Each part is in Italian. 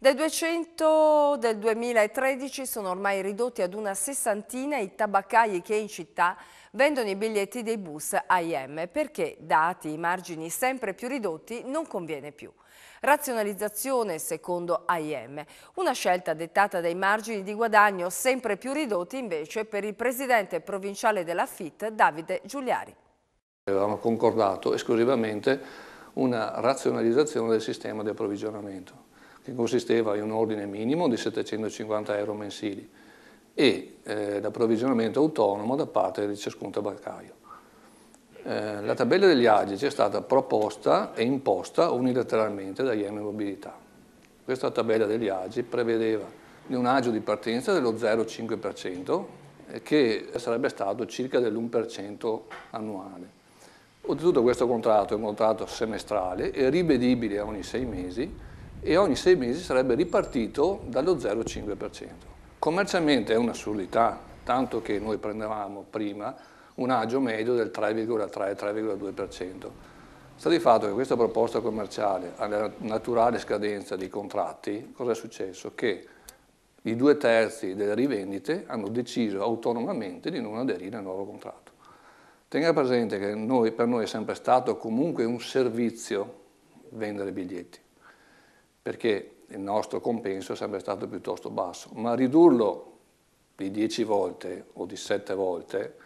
Dai 200 del 2013 sono ormai ridotti ad una sessantina i tabaccai che in città vendono i biglietti dei bus AIM perché, dati i margini sempre più ridotti, non conviene più. Razionalizzazione secondo AIM, una scelta dettata dai margini di guadagno sempre più ridotti invece per il presidente provinciale della FIT Davide Giuliari. Avevamo concordato esclusivamente una razionalizzazione del sistema di approvvigionamento che consisteva in un ordine minimo di 750 euro mensili e eh, l'approvvigionamento autonomo da parte di ciascun tabaccaio. Eh, la tabella degli agici è stata proposta e imposta unilateralmente da IEM Mobilità. Questa tabella degli agi prevedeva un agio di partenza dello 0,5% eh, che sarebbe stato circa dell'1% annuale. Oltretutto questo contratto è un contratto semestrale e rivedibile ogni sei mesi e ogni sei mesi sarebbe ripartito dallo 0,5%. Commercialmente è un'assurdità, tanto che noi prendevamo prima un agio medio del 3,3-3,2%. Sta di fatto che questa proposta commerciale, alla naturale scadenza dei contratti, cosa è successo? Che i due terzi delle rivendite hanno deciso autonomamente di non aderire al nuovo contratto. Tenga presente che noi, per noi è sempre stato comunque un servizio vendere biglietti perché il nostro compenso sarebbe stato piuttosto basso, ma ridurlo di 10 volte o di 7 volte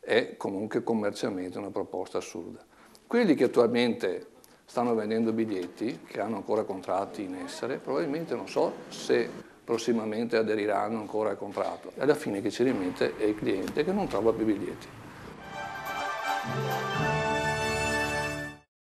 è comunque commercialmente una proposta assurda. Quelli che attualmente stanno vendendo biglietti, che hanno ancora contratti in essere, probabilmente non so se prossimamente aderiranno ancora al contratto. Alla fine che ci rimette è il cliente che non trova più biglietti.